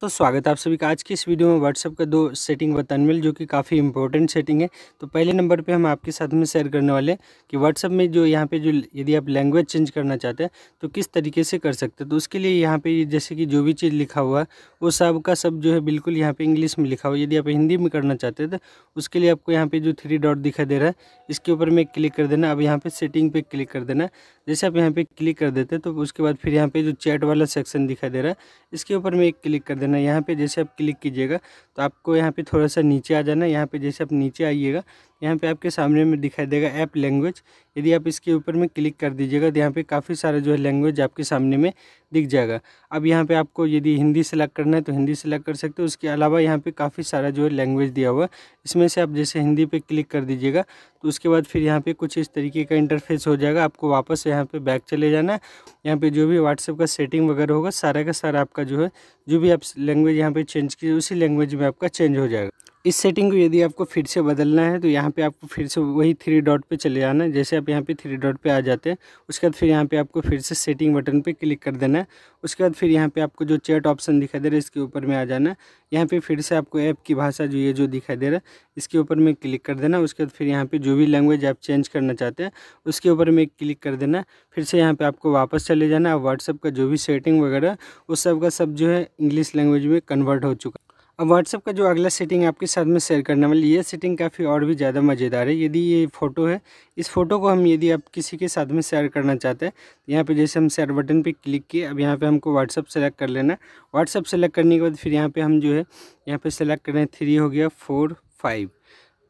तो स्वागत है आप सभी का आज की इस वीडियो में व्हाट्सएप का दो सेटिंग बताने मिल जो कि काफ़ी इंपॉर्टेंट सेटिंग है तो पहले नंबर पे हम आपके साथ में शेयर करने वाले हैं कि व्हाट्सएप में जो यहाँ पे जो यदि आप लैंग्वेज चेंज करना चाहते हैं तो किस तरीके से कर सकते हैं तो उसके लिए यहाँ पे जैसे कि जो भी चीज़ लिखा हुआ है वो सब का सब जो है बिल्कुल यहाँ पर इंग्लिश में लिखा हुआ यदि आप हिंदी में करना चाहते हैं तो उसके लिए आपको यहाँ पर जो थ्री डॉट दिखाई दे रहा है इसके ऊपर में क्लिक कर देना अब यहाँ पर सेटिंग पर क्लिक कर देना जैसे आप यहाँ पर क्लिक कर देते हैं तो उसके बाद फिर यहाँ पर जो चैट वाला सेक्शन दिखाई दे रहा है इसके ऊपर में एक क्लिक कर देना देना है यहाँ पे जैसे आप क्लिक कीजिएगा तो आपको यहाँ पे थोड़ा सा नीचे आ जाना है यहाँ पे जैसे आप नीचे आइएगा यहाँ पे आपके सामने में दिखाई देगा ऐप लैंग्वेज यदि आप इसके ऊपर में क्लिक कर दीजिएगा तो यहाँ पे काफ़ी सारा जो है लैंग्वेज आपके सामने में दिख जाएगा अब यहाँ पे आपको यदि हिंदी सेलेक्ट करना है तो हिंदी सेलेक्ट कर सकते हो उसके अलावा यहाँ पे काफ़ी सारा जो है लैंग्वेज दिया हुआ इसमें से आप जैसे हिंदी पर क्लिक कर दीजिएगा तो उसके बाद फिर यहाँ पर कुछ इस तरीके का इंटरफेस हो जाएगा आपको वापस यहाँ पर बैक चले जाना है यहाँ पर जो भी व्हाट्सएप का सेटिंग वगैरह होगा सारा का सारा आपका जो है जो भी आप लैंग्वेज यहाँ पर चेंज किए उसी लैंग्वेज में आपका चेंज हो जाएगा इस सेटिंग को यदि आपको फिर से बदलना है तो यहाँ पे आपको फिर से वही थ्री डॉट पे चले जाना है जैसे आप यहाँ पे थ्री डॉट पे आ जाते हैं उसके बाद फिर यहाँ पे आपको फिर से सेटिंग बटन पे क्लिक कर देना है उसके बाद फिर यहाँ पे आपको जो चैट ऑप्शन दिखाई दे रहा है इसके ऊपर में आ जाना है यहाँ पर फिर से आपको ऐप की भाषा जो ये जो दिखाई दे रहा है इसके ऊपर में क्लिक कर देना उसके बाद फिर यहाँ पर जो भी लैंग्वेज आप चेंज करना चाहते हैं उसके ऊपर में क्लिक कर देना फिर से यहाँ पर आपको वापस चले जाना है व्हाट्सअप का जो भी सेटिंग वगैरह उस सब का सब जो है इंग्लिश लैंग्वेज में कन्वर्ट हो चुका है अब व्हाट्सअप का जो अगला सेटिंग आपके साथ में शेयर करने वाली ये सेटिंग काफ़ी और भी ज़्यादा मज़ेदार है यदि ये फ़ोटो है इस फोटो को हम यदि आप किसी के साथ में शेयर करना चाहते हैं तो यहाँ पे जैसे हम शेयर बटन पे क्लिक किए अब यहाँ पे हमको व्हाट्सअप सेलेक्ट कर लेना व्हाट्सअप सेलेक्ट करने के बाद फिर यहाँ पे हम जो है यहाँ पे सेलेक्ट करें थ्री हो गया फोर फाइव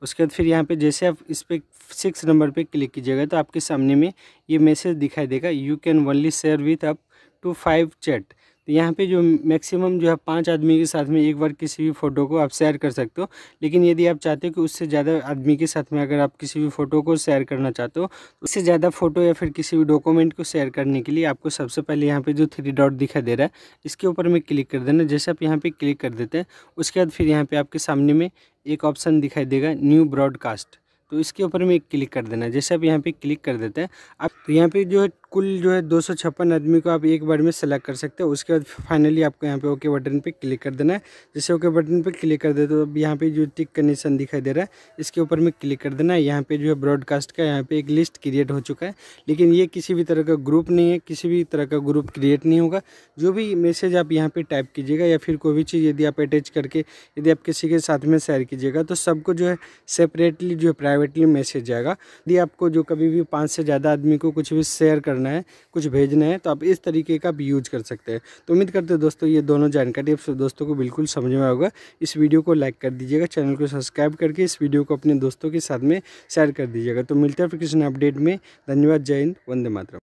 उसके बाद फिर यहाँ पे जैसे आप इस पर सिक्स नंबर पे क्लिक कीजिएगा तो आपके सामने में ये मैसेज दिखाई देगा you can only share with up to five chat तो यहाँ पे जो मैक्सिमम जो है पाँच आदमी के साथ में एक बार किसी भी फ़ोटो को आप शेयर कर सकते हो लेकिन यदि आप चाहते हो कि उससे ज़्यादा आदमी के साथ में अगर आप किसी भी फ़ोटो को शेयर करना चाहते हो तो उससे ज़्यादा फ़ोटो या फिर किसी भी डॉक्यूमेंट को शेयर करने के लिए आपको सबसे पहले यहाँ पर जो थ्री डॉट दिखा दे रहा है इसके ऊपर में क्लिक कर देना जैसे आप यहाँ पर क्लिक कर देते हैं उसके बाद फिर यहाँ पर आपके सामने में एक ऑप्शन दिखाई देगा न्यू ब्रॉडकास्ट तो इसके ऊपर में एक क्लिक कर देना जैसे आप यहाँ पे क्लिक कर देते हैं आप यहाँ पे जो है कुल जो है दो सौ छप्पन आदमी को आप एक बार में सेलेक्ट कर सकते हो उसके बाद फाइनली आपको यहाँ पे ओके बटन पे क्लिक कर देना है जैसे ओके बटन पे क्लिक कर दे तो अब यहाँ पे जो टिक कंडीशन दिखाई दे रहा है इसके ऊपर में क्लिक कर देना है यहाँ पे जो है ब्रॉडकास्ट का यहाँ पे एक लिस्ट क्रिएट हो चुका है लेकिन ये किसी भी तरह का ग्रुप नहीं है किसी भी तरह का ग्रुप क्रिएट नहीं होगा जो भी मैसेज आप यहाँ पर टाइप कीजिएगा या फिर कोई भी चीज़ यदि आप अटैच करके यदि आप किसी के साथ में शेयर कीजिएगा तो सबको जो है सेपरेटली जो है प्राइवेटली मैसेज जाएगा यदि आपको जो कभी भी पाँच से ज़्यादा आदमी को कुछ भी शेयर करना है कुछ भेजना है तो आप इस तरीके का भी यूज कर सकते हैं तो उम्मीद करते हैं दोस्तों ये दोनों जानकारी आप दोस्तों को बिल्कुल समझ में आएगा इस वीडियो को लाइक कर दीजिएगा चैनल को सब्सक्राइब करके इस वीडियो को अपने दोस्तों के साथ में शेयर कर दीजिएगा तो मिलते हैं फिर किसी अपडेट में धन्यवाद जय हिंद वंदे मातरम